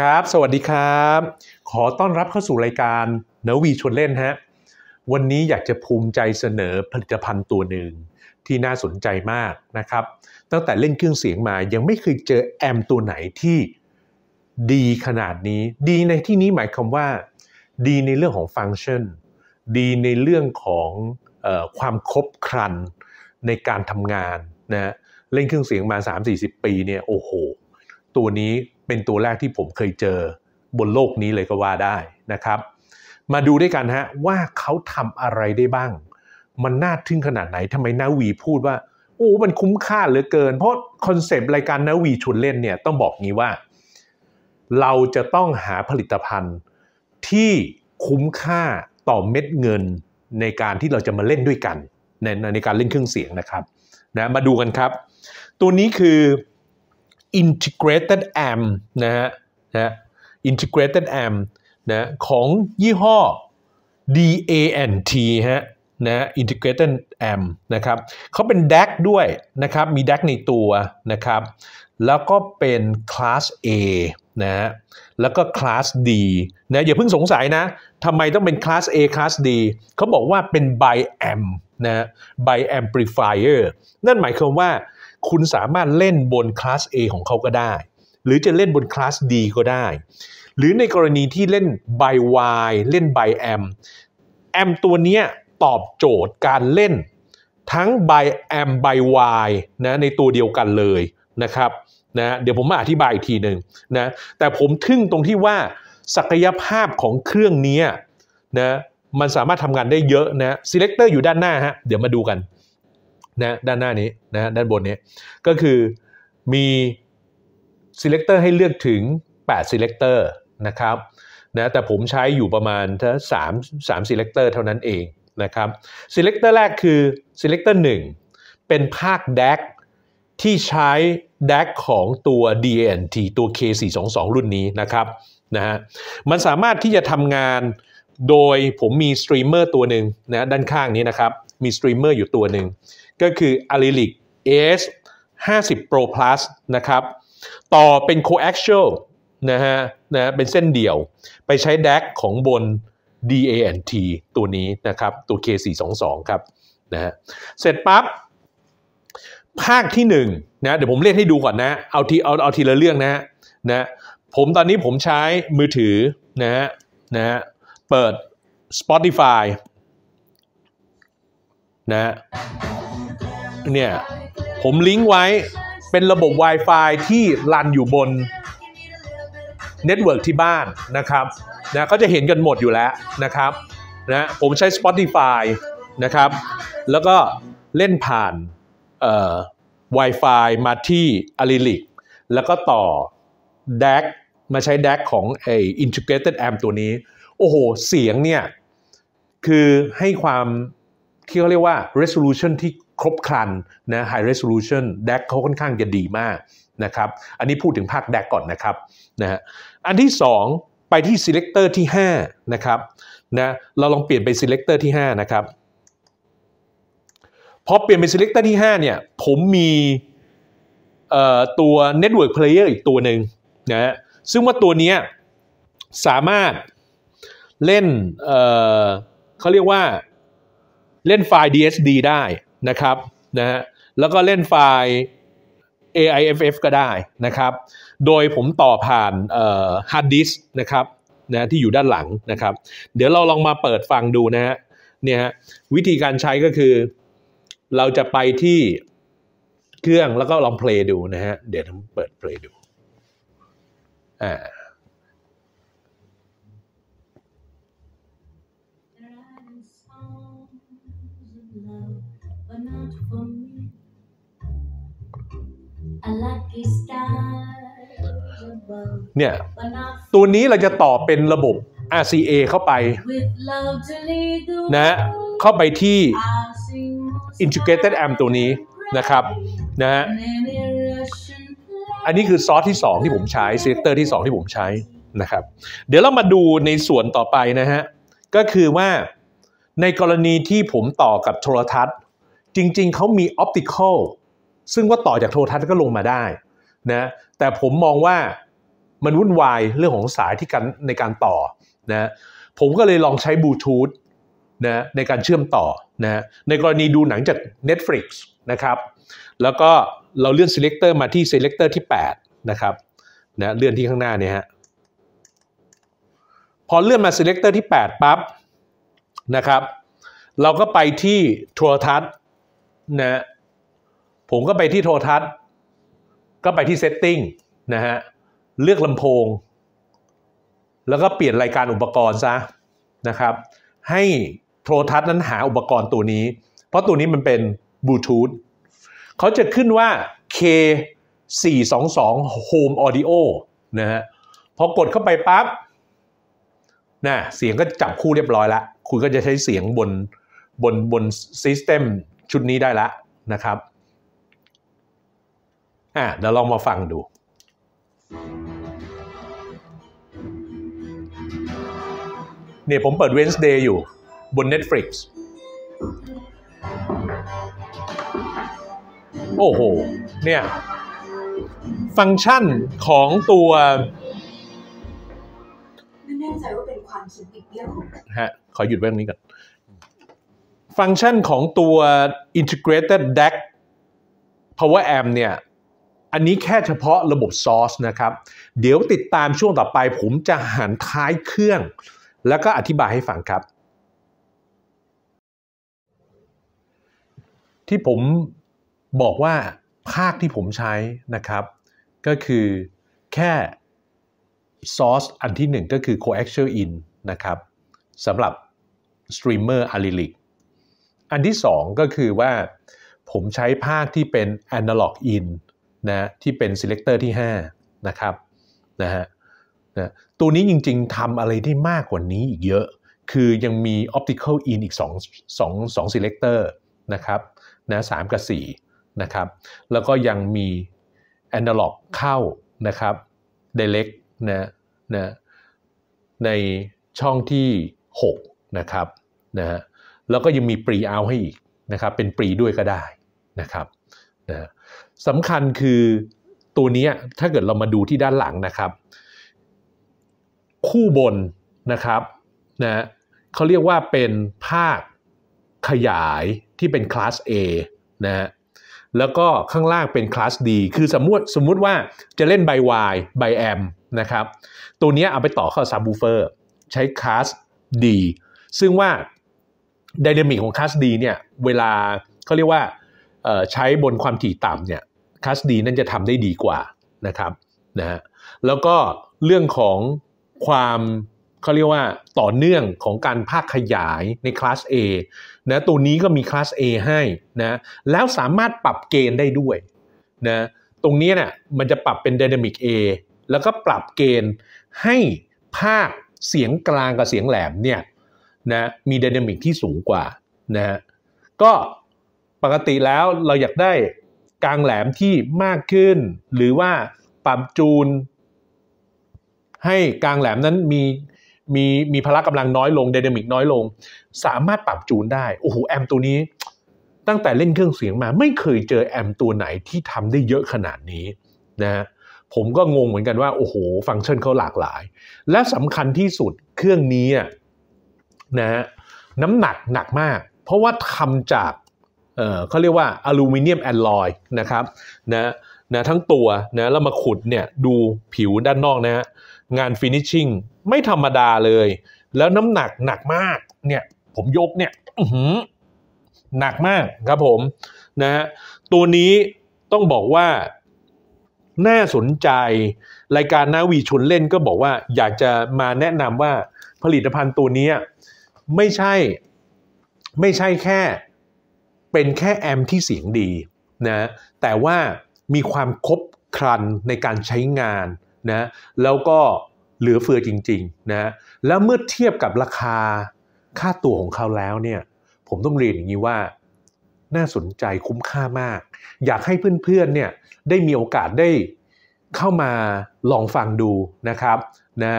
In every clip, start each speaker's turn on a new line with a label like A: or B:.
A: ครับ สวัสดีครับ ขอต้อนรับเข้าสู่รายการเนวีชวนเล่นฮะวันนี้อยากจะภูมิใจเสนอผลิตภัณฑ์ตัวหนึ่งที่น่าสนใจมากนะครับ ตั้งแต่เล่นเครื่องเสียงมา ยังไม่เคยเจอแอมตัวไหนที่ดีขนาดนี้ดีในที่นี้หมายความว่าดีในเรื่องของฟังก์ชัน ดีในเรื่องของออความครบครัน ในการทำงานนะเล่นเครื่องเสียงมา 3-40 ปีเนี่ยโอ้โหตัวนี้เป็นตัวแรกที่ผมเคยเจอบนโลกนี้เลยก็ว่าได้นะครับ มาดูด้วยกันฮะว่าเขาทำอะไรได้บ้าง มันน่าทึ่งขนาดไหนทำไมนาวีพูดว่าโอ้ มันคุ้มค่าเหลือเกิน เพราะคอนเซปต์รายการนาวีชวนเล่นเนี่ยต้องบอกงี้ว่า เราจะต้องหาผลิตภัณฑ์ที่คุ้มค่าต่อเม็ดเงินในการที่เราจะมาเล่นด้วยกันในในการเล่นเครื่องเสียงนะครับนะมาดูกันครับ ตัวนี้คือ integrated a m นะฮะนะ integrated a m นะของยี่ห้อ DANT ฮะนะ integrated a m นะครับเขาเป็น DAC ด้วยนะครับ มี DAC ในตัวนะครับ แล้วก็เป็น class A นะฮะแล้วก็ class D นะอย่าเพิ่งสงสัยนะทำไมต้องเป็น class A class D เขาบอกว่าเป็น b y amp นะ b y amplifier นั่นหมายความว่าคุณสามารถเล่นบนคลาส A ของเขาก็ได้ หรือจะเล่นบนคลาส D ก็ได้ หรือในกรณีที่เล่น by Y เล่น by M M ตัวเนี้ยตอบโจทย์การเล่นทั้ง by M by Y นะในตัวเดียวกันเลยนะครับนะเดี๋ยวผมมาอธิบายอีกทีหนึ่งนะแต่ผมทึ่งตรงที่ว่าศักยภาพของเครื่องนี้นะมันสามารถทำงานได้เยอะนะ selector อยู่ด้านหน้าฮะ เดี๋ยวมาดูกันนะด้านหน้านี้นะด้านบนนี้ก็คือมี selector ให้เลือกถึง 8 selector นะครับนะแต่ผมใช้อยู่ประมาณถ้าสามสาม selector เท่านั้นเองนะครับ selector แรกคือ selector 1เป็นภาค DAC ที่ใช้ DAC ของตัว DNT ตัว K422 รุ่นนี้นะครับนะฮะมันสามารถที่จะทำงานโดยผมมีสตรีมเมอร์ตัวหนึ่งนะด้านข้างนี้นะครับมีสตรีมเมอร์อยู่ตัวหนึ่งก็คือ a l i l i c AS 50 Pro Plus นะครับ ต่อเป็น coaxial นะฮะนะเป็นเส้นเดี่ยวไปใช้ DAC ของบน DANT ตัวนี้นะครับตัว K422 ครับนะฮะเสร็จปั๊บ ภาคที่1นนะเดี๋ยวผมเรียกให้ดูก่อนนะ เอาทีเอาเอาทีละเรื่องนะนะผมตอนนี้ผมใช้มือถือนะฮะนะฮะเปิด Spotify นะเนี่ยผมลิงก์ไว้เป็นระบบ Wi-Fi ที่รันอยู่บนเน็ตเวิร์กที่บ้านนะครับนะก็จะเห็นกันหมดอยู่แล้วนะครับนะผมใช้ Spotify นะครับแล้วก็เล่นผ่านเอ่อ Wi-Fi มาที่อ l ิลิกแล้วก็ต่อ DAC มาใช้ DAC ของไอ้ Integrated Amp ตัวนี้ โอ้โห เสียงเนี่ย คือให้ความที่เขาเรียกว่า resolution ที่ครบครันนะ high resolution DAC เขาค่อนข้างจะดีมากนะครับ อันนี้พูดถึงภาค DAC ก่อนนะครับนะฮะ อันที่ 2 ไปที่ selector ที่ 5 นะครับนะ เราลองเปลี่ยนไป selector ที่ 5 นะครับ พอเปลี่ยนไป selector ที่5เนี่ยผมมีตัว network player อีกตัวหนึ่งนะฮะซึ่งว่าตัวนี้สามารถเล่นเเขาเรียกว่าเล่นไฟล์ DSD ได้นะครับนะฮะแล้วก็เล่นไฟล์ AIFF ก็ได้นะครับ โดยผมต่อผ่านฮาร์ดดิสนะครับนะที่อยู่ด้านหลังนะครับ เดี๋ยวเราลองมาเปิดฟังดูนะฮะเนี่ยวิธีการใช้ก็คือเราจะไปที่เครื่องแล้วก็ลองเพลนดูนะฮะเดี๋ยวผมเปิดเพลนดูอ่าเนี่ย ตัวนี้เราจะต่อเป็นระบบ RCA เข้าไปนะเข้าไปที่ Integrated Amp ตัวนี้นะครับ นะฮะอันนี้คือซอสที่ 2 ที่ผมใช้เซเลคเตอร์ที่2 ที่ผมใช้นะครับ เดี๋ยวเรามาดูในส่วนต่อไปนะฮะก็คือว่าในกรณีที่ผมต่อกับโทรทัศน์ จริง ๆ เขามีออปติคอลซึ่งก็ต่อจากโทรทัศน์ก็ลงมาได้นะ แต่ผมมองว่า มันวุ่นวายเรื่องของสายที่การในการต่อนะ ผมก็เลยลองใช้บลูทูธนะในการเชื่อมต่อนะ ในกรณีดูหนังจาก Netflix นะครับ แล้วก็เราเลื่อน selector มาที่ selector ที่8 นะครับนะเลื่อนที่ข้างหน้านี่ฮะ พอเลื่อนมา selector ที่ 8ปั๊บนะครับ เราก็ไปที่โทรทัศน์นะผมก็ไปที่โทรทัศน์ ก็ไปที่เซตติ้งนะฮะ เลือกลำโพง แล้วก็เปลี่ยนรายการอุปกรณ์ซะนะครับ ให้โทรทัศน์นั้นหาอุปกรณ์ตัวนี้ เพราะตัวนี้มันเป็นบลูทูธเขาจะขึ้นว่า K422 Home Audio นะฮะ พอกดเข้าไปปั๊บนะเสียงก็จับคู่เรียบร้อยละคุณก็จะใช้เสียงบนบนบนซิสเต็มชุดนี้ได้ละนะครับ่ะเดี๋ยวลองมาฟังดู เนี่ยผมเปิด Wednesday อยู่ บน Netflix โอ้โห เนี่ยฟังก์ชันของตัวไม่แน่ใจว่าเป็นความคุดเบี้ของฮะ ขอหยุดไว้ตรงนี้ก่อน ฟังก์ชันของตัว integrated DAC power amp เนี่ยอันนี้แค่เฉพาะระบบซอสนะครับ เดี๋ยวติดตามช่วงต่อไป ผมจะหันท้ายเครื่อง แล้วก็อธิบายให้ฟังครับ ที่ผมบอกว่าภาคที่ผมใช้นะครับ ก็คือแค่ซอสอันที่หนึ่งก็คือ coaxial in นะครับสำหรับสตรีมเมอร์อาริลิกอันที่สองก็คือว่าผมใช้ภาคที่เป็น analog in นะที่เป็น selector ที่ 5 นะครับนะฮะนะตัวนี้จริงๆทำอะไรได้มากกว่านี้อีกเยอะคือยังมี optical in อีก2 2 2 selector นะครับนะ3กับ 4 นะครับ แล้วก็ยังมี analog เข้านะครับ direct นะนะในช่องที่ 6 นะครับนะฮะแล้วก็ยังมีปรีเอาให้อีกนะครับเป็นปรีด้วยก็ได้นะครับนะสำคัญคือตัวนี้ถ้าเกิดเรามาดูที่ด้านหลังนะครับ คู่บนนะครับนะเขาเรียกว่าเป็นภาคขยายที่เป็นคลาส A นะฮะแล้วก็ข้างล่างเป็นคลาส D คือสมมติสมมติว่าจะเล่นใบวายบแอมนะครับตัวนี้เอาไปต่อเข้าซับบูเฟอร์ ใช้คลาส D ซึ่งว่าไดนามิกของคลาส D เนี่ยเวลาเขาเรียกว่าใช้บนความถี่ต่ำเนี่ยทัสดีนั่นจะทำได้ดีกว่านะครับนะฮะแล้วก็เรื่องของความเขาเรียกว่าต่อเนื่องของการภาคขยายในคลาส A นะตัวนี้ก็มีคลาส A ให้นะแล้วสามารถปรับเกณฑ์ได้ด้วยนะตรงนี้เนะี่ยมันจะปรับเป็น Dynamic A แล้วก็ปรับเกณฑ์ให้ภาคเสียงกลางกับเสียงแหลมเนี่ยนะมีดินามิกที่สูงกว่านะะก็ปกติแล้วเราอยากได้กลางแหลมที่มากขึ้น หรือว่าปรับจูนให้กลางแหลมนั้นมีมีมีพละกกำลังน้อยลงเดนามิกน้อยลง สามารถปรับจูนได้ โอ้โห แอมตัวนี้ ตั้งแต่เล่นเครื่องเสียงมาไม่เคยเจอแอมตัวไหนที่ทำได้เยอะขนาดนี้นะผมก็งงเหมือนกันว่า โอ้โห ฟังก์ชันเขาหลากหลาย และสำคัญที่สุดเครื่องนี้นะน้ำหนักหนักมาก เพราะว่าทำจากเออเขาเรียกว่าอลูมิเนียมแอลลอยนะครับ นะ นะทั้งตัวนะแล้วมาขุดเนี่ย ดูผิวด้านนอกนะฮะงานฟินิชชิ่งไม่ธรรมดาเลย แล้วน้ำหนักหนักมากเนี่ย ผมยกเนี่ยหนักมากครับผมนะฮะตัวนี้ต้องบอกว่า น่าสนใจ รายการนาวีชนเล่นก็บอกว่า อยากจะมาแนะนำว่า ผลิตภัณฑ์ตัวนี้ไม่ใช่ ไม่ใช่แค่เป็นแค่แอมที่เสียงดีนะแต่ว่ามีความครบครันในการใช้งานนะแล้วก็เหลือเฟือจริงๆนะแล้วเมื่อเทียบกับราคาค่าตัวของเขาแล้วเนี่ยผมต้องเรียนอย่างนี้ว่าน่าสนใจคุ้มค่ามาก อยากให้เพื่อนๆเนี่ยได้มีโอกาสได้เข้ามาลองฟังดูนะครับนะ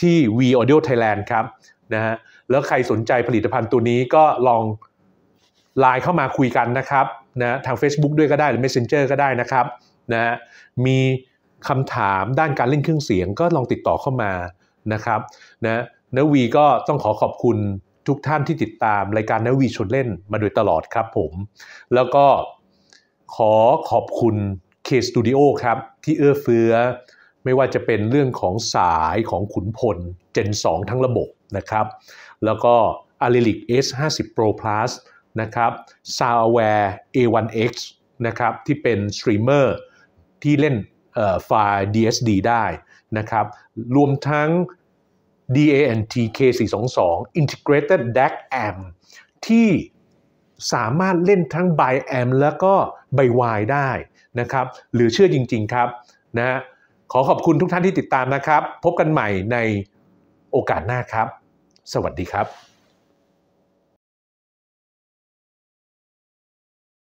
A: ที่ V Audio Thailand ครับนะฮะแล้วใครสนใจผลิตภัณฑ์ตัวนี้ก็ลองไลน์เข้ามาคุยกันนะครับนะทาง Facebook ด้วยก็ได้ หรือ Messenger ก็ได้นะครับ นะ มีคำถามด้านการเล่นเครื่องเสียง ก็ลองติดต่อเข้ามานะครับ นะนวี ก็ต้องขอขอบคุณทุกท่านที่ติดตามรายการนวีชนเล่นมาโดยตลอดครับผม แล้วก็ขอขอบคุณเคสตูดิโอครับ ที่เอื้อเฟื้อไม่ว่าจะเป็นเรื่องของสายของขุนพล Gen 2ทั้งระบบนะครับ แล้วก็ a l ิลิก S50 Pro Plus นะครับ s o u n w a r e A1X นะครับที่เป็นสตรีมเมอร์ที่เล่นไฟล์ DSD ได้นะครับรวมทั้ง DANT K422 Integrated DAC AM ที่สามารถเล่นทั้ง by AM แล้วก็ by Y ได้นะครับหรือเชื่อจริงๆครับนะขอขอบคุณทุกท่านที่ติดตามนะครับ พบกันใหม่ในโอกาสหน้าครับ สวัสดีครับ